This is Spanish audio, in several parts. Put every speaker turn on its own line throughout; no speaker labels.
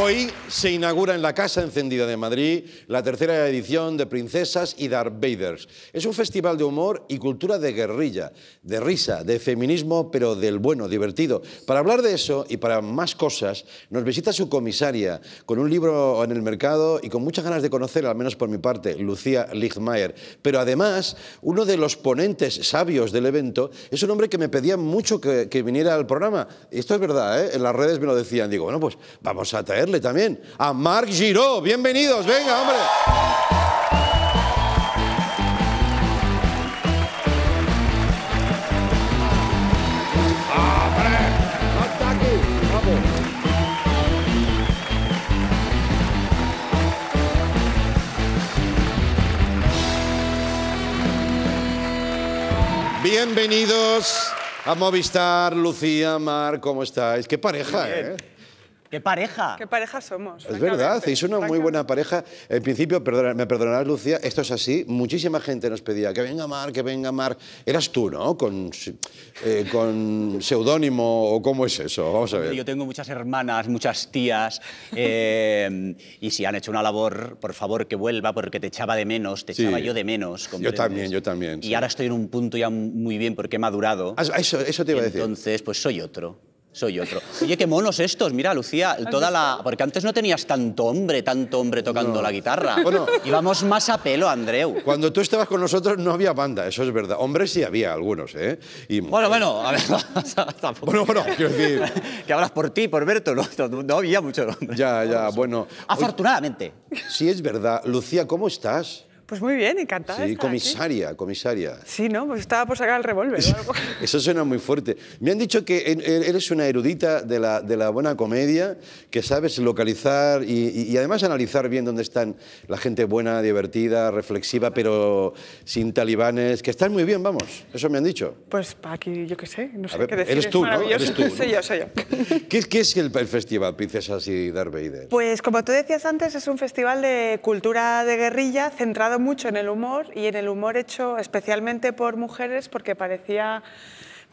Hoy se inaugura en la Casa Encendida de Madrid la tercera edición de Princesas y Darth Vaders. Es un festival de humor y cultura de guerrilla, de risa, de feminismo, pero del bueno, divertido. Para hablar de eso y para más cosas, nos visita su comisaria con un libro en el mercado y con muchas ganas de conocer, al menos por mi parte, Lucía Ligmeier. Pero además, uno de los ponentes sabios del evento es un hombre que me pedía mucho que, viniera al programa. Esto es verdad, ¿eh? en las redes me lo decían. Digo, bueno, pues vamos a también a Marc Giraud. Bienvenidos, venga, hombre. Bienvenidos a Movistar, Lucía, Mar, ¿cómo estáis? ¡Qué pareja, eh!
¡Qué pareja! ¡Qué pareja somos!
Es verdad, es una muy buena pareja. En principio, perdona, me perdonarás, Lucía, esto es así. Muchísima gente nos pedía que venga Mar, que venga Mar. Eras tú, ¿no? Con, eh, con seudónimo o cómo es eso. Vamos a ver. Yo
tengo muchas hermanas, muchas tías. Eh, y si han hecho una labor, por favor que vuelva, porque te echaba de menos, te echaba yo de menos. Yo también,
yo también. Y ahora estoy
en un punto ya muy bien porque he madurado. Ah, eso, eso te iba a decir. Entonces, pues soy otro soy otro. Oye, qué monos estos. Mira, Lucía, toda la... Porque antes no tenías tanto hombre, tanto hombre tocando la guitarra. Bueno, Íbamos más
a pelo, Andreu. Cuando tú estabas con nosotros no había banda, eso es verdad. Hombres sí había algunos, ¿eh? Bueno, bueno, a ver, Bueno, bueno, quiero decir... que hablas por ti, por Berto, no, había muchos hombres. Ya, ya, bueno. Afortunadamente. Sí, es verdad. Lucía, ¿cómo estás?
Pues muy bien, encantada.
Sí, comisaria, comisaria. Sí, ¿no? Pues estaba por sacar el revólver. Eso suena muy fuerte. Me han dicho que eres una erudita de la, de la buena comedia, que sabes localizar y, y, además analizar bien dónde están la gente buena, divertida, reflexiva, pero sin talibanes, que están muy bien, vamos. Eso me han dicho.
Pues aquí, yo qué sé, no sé qué decir. Eres tú, ¿no? Eres tú, yo, soy yo.
¿Qué, es el, festival Princesas y Darth
Pues como tú decías antes, es un festival de cultura de guerrilla centrado mucho en el humor y en el humor hecho especialmente por mujeres porque parecía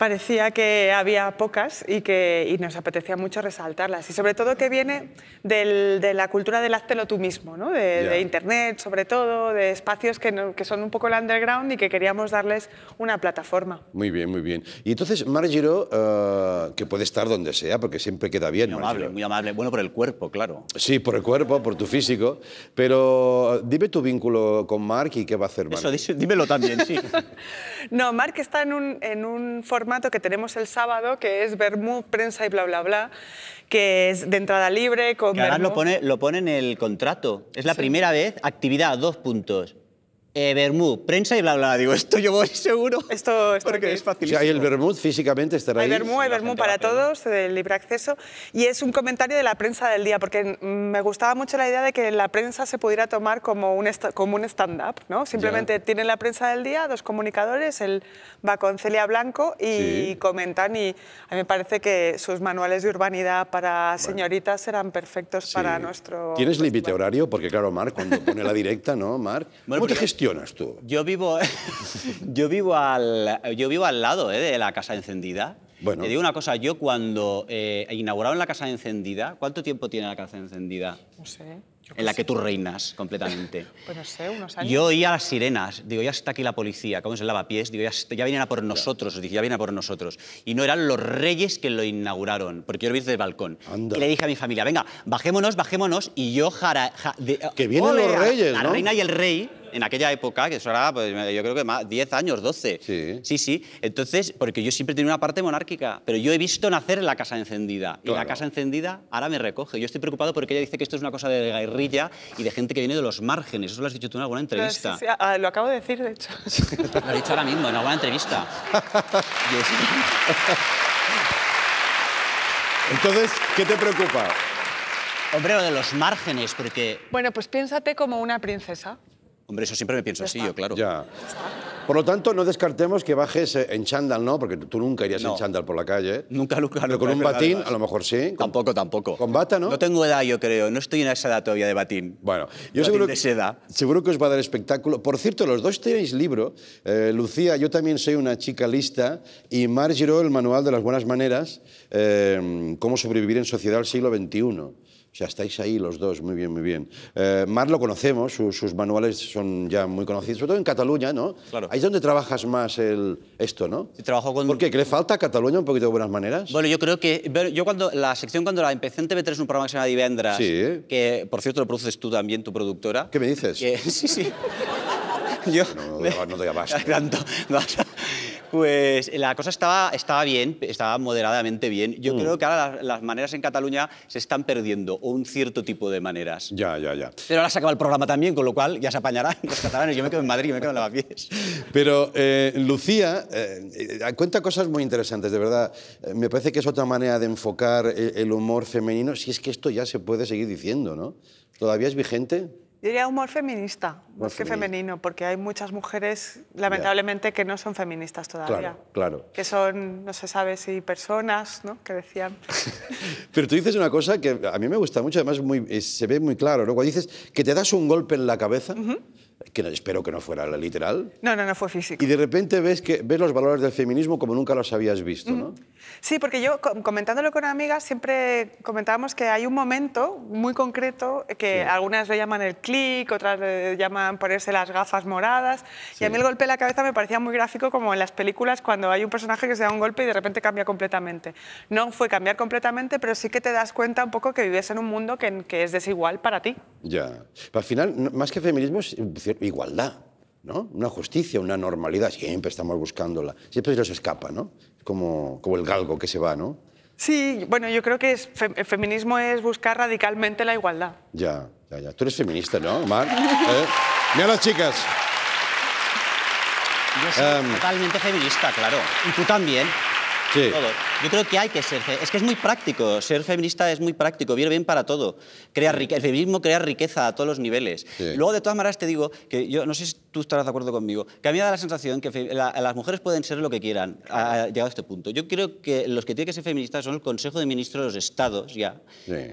parecía que había pocas y que y nos apetecía mucho resaltarlas. Y sobre todo que viene del, de la cultura del lo tú mismo, ¿no? de, Internet sobre todo, de espacios que, que, son un poco el underground y que queríamos darles una plataforma.
Muy bien, muy bien. Y entonces Mar Giro, eh, que puede estar donde sea, porque siempre queda bien. Muy amable, muy amable. Bueno, por el cuerpo, claro. Sí, por el cuerpo, por tu físico. Pero eh, dime tu vínculo con Marc y qué va a hacer Marc. Eso, dímelo también, sí.
no, Marc está en un, en un formato que tenemos el sábado, que es Vermú prensa y bla, bla, bla, que es de entrada libre. Con que además lo pone,
lo en el contrato. Es la primera vez, actividad, dos puntos. Eh, Bermud, prensa y bla, bla, bla. Digo, esto
yo voy seguro. Esto, esto porque es fácil. Si hay
el Bermud físicamente estará hay ahí. hay
vermú para todos, de libre acceso. Y es un comentario de la prensa del día, porque me gustaba mucho la idea de que la prensa se pudiera tomar como un, como un stand-up, ¿no? Simplemente tienen la prensa del día, dos comunicadores, él va con Celia Blanco y comentan. Y a mí me parece que sus manuales de urbanidad para señoritas eran perfectos para nuestro...
¿Tienes límite horario? Porque claro, Marc, cuando pone la directa, ¿no, Marc? Bueno, gestionas? tú? Yo vivo, yo vivo, al, yo vivo al lado eh,
de la casa encendida. Bueno. Te digo una cosa, yo cuando eh, inauguraron la casa encendida, ¿cuánto tiempo tiene la casa encendida?
No sé. En la que
tú reinas completamente.
pues no sé, unos años. Yo oía
las sirenas, digo, ya está aquí la policía, ¿cómo se lava pies? Digo, ya, ya vienen a por nosotros, dije, ya vienen a por nosotros. Y no eran los reyes que lo inauguraron, porque yo lo vi desde el balcón. Y le dije a mi familia, venga, bajémonos, bajémonos, y yo jara... que vienen los reyes, a, ¿no? La reina y el rey en aquella época, que eso era, pues, yo creo que más, 10 años, 12. Sí. Sí, sí. Entonces, porque yo siempre tenía una parte monárquica, pero yo he visto nacer la Casa Encendida. Y la Casa Encendida ahora me recoge. Yo estoy preocupado porque ella dice que esto es una cosa de guerrilla y de gente que viene de los márgenes. Eso lo has dicho tú en alguna entrevista. Sí,
ah, lo acabo de decir, de hecho.
lo he dicho ahora mismo, en alguna entrevista. Entonces, ¿qué te preocupa?
Hombre, lo de los márgenes, porque...
Bueno, pues piénsate como una princesa.
Hombre, eso siempre me pienso así, yo, claro. Por lo tanto, no descartemos que bajes eh, en chándal, ¿no? Porque tú nunca irías en chándal por la calle. Nunca, nunca. Pero con un batín, a lo mejor sí. tampoco, tampoco. Con bata, ¿no? No tengo edad, yo creo. No estoy en esa edad todavía de batín. Bueno, yo seguro, seguro que os va a dar espectáculo. Por cierto, los dos tenéis libro. Eh, Lucía, yo también soy una chica lista. Y Margiro, el manual de las buenas maneras, eh, cómo sobrevivir en sociedad del siglo XXI. O sea, estáis ahí los dos, muy bien, muy bien. Eh, Mar lo conocemos, sus, manuales son ya muy conocidos, sobre todo en Cataluña, ¿no? Claro. Ahí es donde trabajas más el, esto, ¿no? trabajo con... ¿Por qué? ¿Que le falta a Cataluña un poquito de buenas maneras?
Bueno, yo creo que... Yo cuando la sección cuando la empecé en TV3 un programa que se llama Divendras, que por cierto lo produces tú también, tu productora. ¿Qué me dices? sí, sí. yo... No, no, te Tanto. No, Pues eh, la cosa estaba, estaba bien, estaba moderadamente bien. Yo mm. creo que ahora las, maneras en Cataluña se están perdiendo, o un cierto tipo de maneras. Ya, ya, ya. Pero ahora se acaba el programa también, con lo cual ya se apañarán los catalanes. Yo me quedo en Madrid, me quedo en Lavapiés.
Pero eh, Lucía eh, cuenta cosas muy interesantes, de verdad. Me parece que es otra manera de enfocar el humor femenino, si es que esto ya se puede seguir diciendo, ¿no? ¿Todavía es vigente?
diría humor feminista, más que femenino, porque hay muchas mujeres, lamentablemente, que no son feministas todavía. Claro, claro. Que son, no se sabe si personas, ¿no? Que decían.
Pero tú dices una cosa que a mí me gusta mucho, además muy, se ve muy claro, ¿no? Cuando dices que te das un golpe en la cabeza, que espero que no fuera la literal.
No, no, no fue físico.
Y de repente ves, que, ves los valores del feminismo como
nunca los habías visto, ¿no? Sí, porque yo, comentándolo con amigas, siempre comentábamos que hay un momento muy concreto que algunas le llaman el clic, otras le llaman ponerse las gafas moradas, y a mí el golpe en la cabeza me parecía muy gráfico como en las películas cuando hay un personaje que se da un golpe y de repente cambia completamente. No fue cambiar completamente, pero sí que te das cuenta un poco que vives en un mundo que, que es desigual para ti.
Ya. al final, más que feminismo, igualdad, ¿no? Una justicia, una normalidad, siempre estamos buscándola, siempre se nos escapa, ¿no? Como, como el galgo que se va, ¿no?
Sí, bueno, yo creo que el feminismo es buscar radicalmente la igualdad.
Ya, ya, ya. Tú eres feminista, ¿no, Omar? ¿Eh? Mira las chicas. Yo soy em.
totalmente
feminista, claro. Y tú también. Yo creo que hay que ser... Es que es muy práctico. Ser feminista es muy práctico. Viene bien para todo. Crea el feminismo crea riqueza a todos los niveles. Luego, de todas maneras, te digo que yo... No sé si tú estarás de acuerdo conmigo. Que a mí me da la sensación que las mujeres pueden ser lo que quieran ha llegado a este punto. Yo creo que los que tienen que ser feministas son el Consejo de Ministros de los Estados, ya.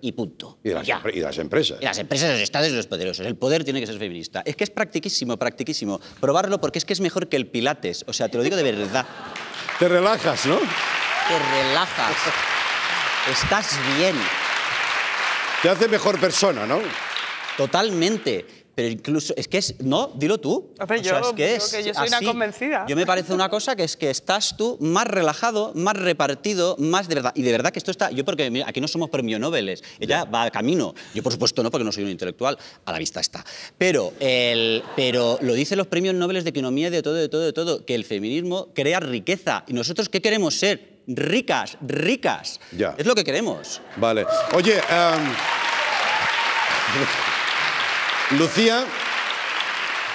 Y punto. Y las, las empresas. Y las empresas, los estados y los poderosos. El poder tiene que ser feminista. Es que es practiquísimo, practiquísimo. Probarlo porque es que es mejor que el pilates. O sea, te lo digo de verdad. Te relajas, ¿no? Te relajas. Estás bien. Te hace mejor persona, ¿no? Totalmente. Pero incluso, es que es, no, dilo tú. yo, es que, es yo soy una convencida. Yo me parece una cosa que es que estás tú más relajado, más repartido, más de verdad. Y de verdad que esto está, yo porque aquí no somos premio Nobel, ella va al camino. Yo por supuesto no, porque no soy un intelectual, a la vista está. Pero, el, pero lo dicen los premios Nobel de economía, de todo, de todo, de todo, que el feminismo crea riqueza. ¿Y nosotros qué queremos ser? Ricas, ricas. Ya. Es lo que queremos. Vale. Oye... Em,
Lucía.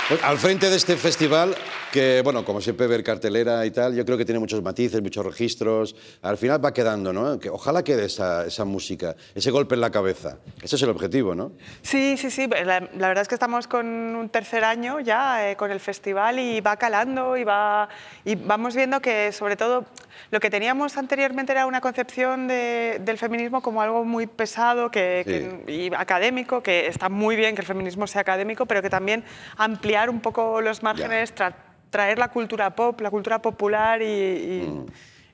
Pues, al frente de este festival, que, bueno, como siempre, ver cartelera y tal, yo creo que tiene muchos matices, muchos registros. Al final va quedando, ¿no? Que ojalá quede esa, música, ese golpe en la cabeza. Ese es el objetivo, ¿no?
Sí, sí, sí. La, verdad es que estamos con un tercer año ya eh, con el festival y va calando y, va, y vamos viendo que, sobre todo, lo que teníamos anteriormente era una concepción del feminismo como algo muy pesado que, y académico, que está muy bien que el feminismo sea académico, pero que también amplía un poco los márgenes, traer la cultura pop, la cultura popular mm.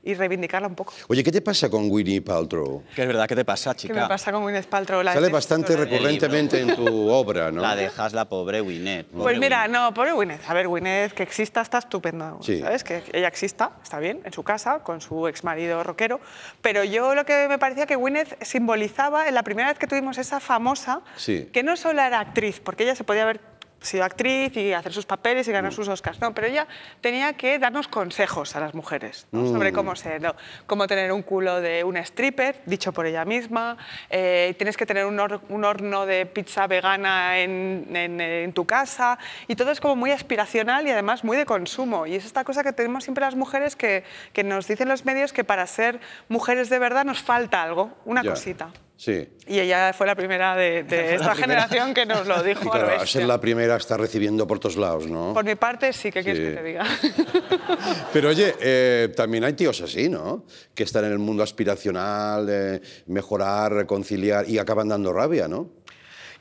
y... reivindicarla un poco.
Oye, ¿qué te pasa con Winnie Paltrow? Que es verdad, ¿qué te pasa, chica? ¿Qué me
pasa con Winnie Paltrow? Sale bastante recurrentemente
en tu obra, ¿no? La dejas la pobre Winnet. pues
mira, no, pobre Winnet. A ver, Winnet, que exista está estupendo, ¿sabes? Que ella exista, está bien, en su casa, con su ex marido rockero. Pero yo lo que me parecía que Winnet simbolizaba, en la primera vez que tuvimos esa famosa, sí. que no solo era actriz, porque ella se podía ver sido actriz y hacer sus papeles y ganar mm. sus Oscars. No, pero ella tenía que darnos consejos a las mujeres mm. sobre cómo ser, cómo tener un culo de un stripper, dicho por ella misma, eh, tienes que tener un, horno de pizza vegana en, en, tu casa y todo es como muy aspiracional y además muy de consumo. Y es esta cosa que tenemos siempre las mujeres que, que nos dicen los medios que para ser mujeres de verdad nos falta algo, una cosita. Y ella fue la primera de, esta generación que nos lo dijo. Claro, al ser
la primera está recibiendo por todos lados, ¿no? Por mi
parte sí, ¿qué quieres que te diga?
Pero oye, eh, también hay tíos así, ¿no? Que están en el mundo aspiracional, mejorar, reconciliar y acaban dando rabia, ¿no?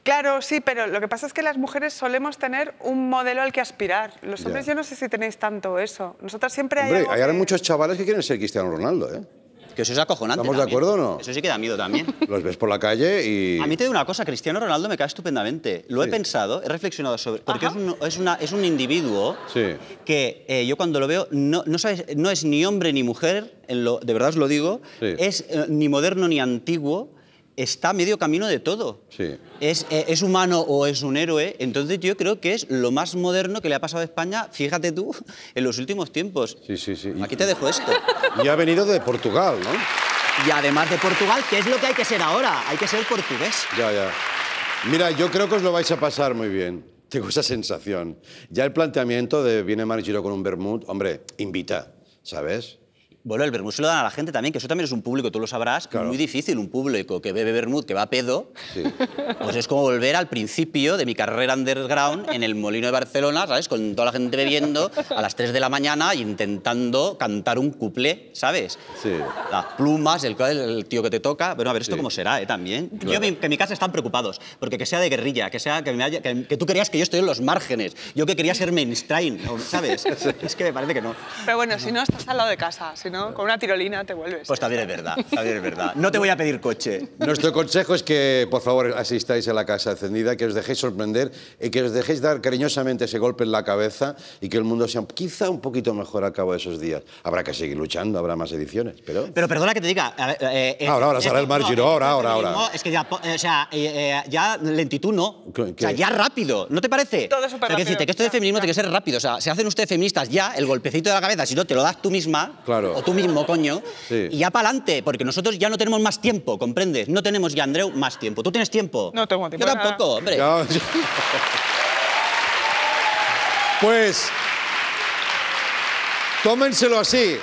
Claro, sí, pero lo que pasa es que las mujeres solemos tener un modelo al que aspirar. Los hombres yo no sé si tenéis tanto eso. Nosotras siempre hay... Algo
hay muchos chavales que quieren ser Cristiano Ronaldo, ¿eh? Que eso es acojonante. ¿Estamos de acuerdo o no? Eso sí que da miedo también. Los ves por la calle y... A mí
te digo una cosa, Cristiano Ronaldo me cae estupendamente. Lo he pensado, he reflexionado sobre... Porque es un, una, es un, individuo que eh, yo cuando lo veo no, sabes, no es ni hombre ni mujer, de verdad os lo digo, es eh, ni moderno ni antiguo, está a medio camino de todo. Sí. Eh, es, humano o es un héroe, entonces yo creo que es lo más moderno que le ha pasado a España, fíjate tú, en los últimos tiempos. Sí, sí, sí. Aquí te dejo esto.
Y ha venido de Portugal, ¿no? Y además de Portugal, ¿qué es lo que hay que ser ahora? Hay que ser portugués. Ya, ya. Mira, yo creo que os lo vais a pasar muy bien. Tengo esa sensación. Ya el planteamiento de viene Margiro con un Bermud, hombre, invita, ¿sabes? Bueno, el vermut se lo dan a la gente también, que eso también es un público, tú lo sabrás. Muy difícil un público que bebe vermut, que va a
pedo. Pues es como volver al principio de mi carrera underground en el Molino de Barcelona, ¿sabes? Con toda la gente bebiendo a las 3 de la mañana intentando cantar un cuplé, ¿sabes? Sí. Las plumas, el, tío que te toca. Bueno, a ver esto cómo será, ¿eh? También. Yo, que en mi casa están preocupados, porque que sea de guerrilla, que sea que, que, tú querías que yo estoy en los márgenes, yo que quería ser mainstream, ¿sabes? Es que me parece que no.
Pero bueno, si no estás al lado de casa, si no con una tirolina te vuelves. Pues también es verdad, es verdad.
No te voy a pedir coche. Nuestro consejo es que, por favor, asistáis a la casa encendida, que os dejéis sorprender y que os dejéis dar cariñosamente ese golpe en la cabeza y que el mundo sea quizá un poquito mejor al cabo de esos días. Habrá que seguir luchando, habrá más ediciones, pero...
Pero perdona que te diga... Eh, eh, ahora, ahora, sale el mar ahora, ahora, ahora. No, es que ya, o sea, eh, ya lentitud no. O sea, ya rápido, ¿no te parece? Todo súper que esto de feminismo tiene que ser rápido. O sea, se hacen ustedes feministas ya, el golpecito de la cabeza, si no te lo das tú misma, claro tú mismo, coño. Y ya para adelante, porque nosotros ya no tenemos más tiempo, ¿comprendes? No tenemos ya, Andreu, más tiempo. ¿Tú tienes tiempo? No
tengo tiempo. Yo tampoco, hombre.
Pues tómenselo así.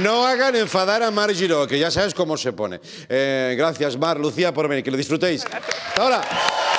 No hagan enfadar a Mar Giro, que ya sabes cómo se pone. Eh, gracias, Mar, Lucía, por venir. Que lo disfrutéis. Hasta ahora.